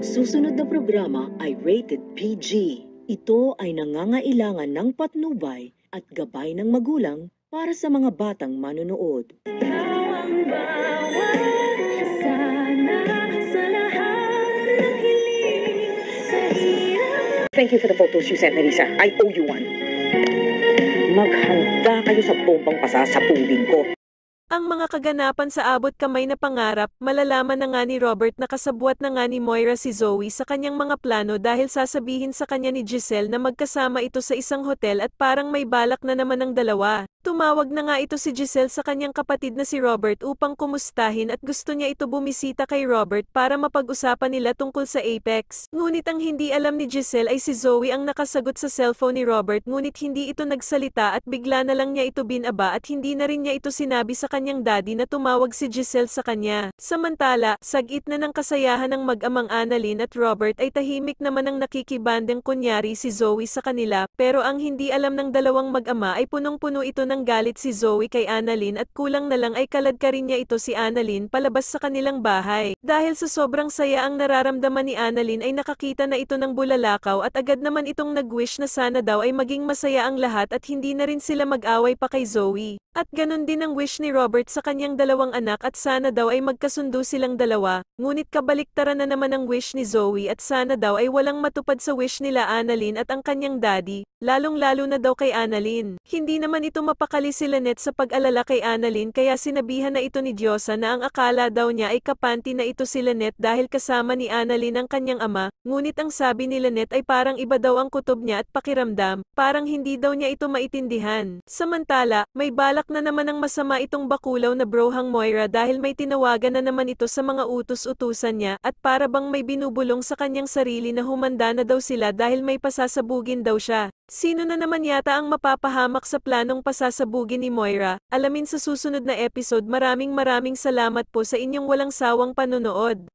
Ang susunod na programa ay rated PG. Ito ay nangangailangan ng patnubay at gabay ng magulang para sa mga batang manonood. Thank you for the photos you sent, Melissa. I owe you one. Maghanda kayo sa bombang pasa sa tubig ko. Ang mga kaganapan sa abot kamay na pangarap, malalaman na nga ni Robert na kasabwat na nga ni Moira si Zoe sa kanyang mga plano dahil sasabihin sa kanya ni Giselle na magkasama ito sa isang hotel at parang may balak na naman ang dalawa. Tumawag na nga ito si Giselle sa kanyang kapatid na si Robert upang kumustahin at gusto niya ito bumisita kay Robert para mapag-usapan nila tungkol sa Apex. Ngunit ang hindi alam ni Giselle ay si Zoe ang nakasagot sa cellphone ni Robert ngunit hindi ito nagsalita at bigla na lang niya ito binaba at hindi na rin niya ito sinabi sa kanyang daddy na tumawag si Giselle sa kanya. Samantala, sagit na ng kasayahan ng mag-amang Annalyn at Robert ay tahimik naman ang nakikibandeng kunyari si Zoe sa kanila pero ang hindi alam ng dalawang mag-ama ay punong-puno ito ng galit si Zoe kay Annalyn at kulang na lang ay kaladka rin niya ito si Annalyn palabas sa kanilang bahay. Dahil sa sobrang saya ang nararamdaman ni Annalyn ay nakakita na ito ng bulalakaw at agad naman itong nagwish na sana daw ay maging masaya ang lahat at hindi na rin sila mag-away pa kay Zoe. At ganun din ang wish ni Robert sa kanyang dalawang anak at sana daw ay magkasundo silang dalawa, ngunit kabaliktaran na naman ang wish ni Zoe at sana daw ay walang matupad sa wish nila Annalyn at ang kanyang daddy, lalong-lalo na daw kay Annalyn. Hindi naman ito Napakali si net sa pag-alala kay Annalyn kaya sinabihan na ito ni Diyosa na ang akala daw niya ay kapanti na ito si Lynette dahil kasama ni Annalyn ang kanyang ama, ngunit ang sabi ni Lynette ay parang iba daw ang kutob niya at pakiramdam, parang hindi daw niya ito maitindihan. Samantala, may balak na naman ang masama itong bakulaw na brohang Moira dahil may tinawagan na naman ito sa mga utos-utusan niya at para bang may binubulong sa kanyang sarili na humanda na daw sila dahil may pasasabugin daw siya. Sino na naman yata ang mapapahamak sa planong pasasabugin sasabugin ni Moira, alamin sa susunod na episode maraming maraming salamat po sa inyong walang sawang panonood.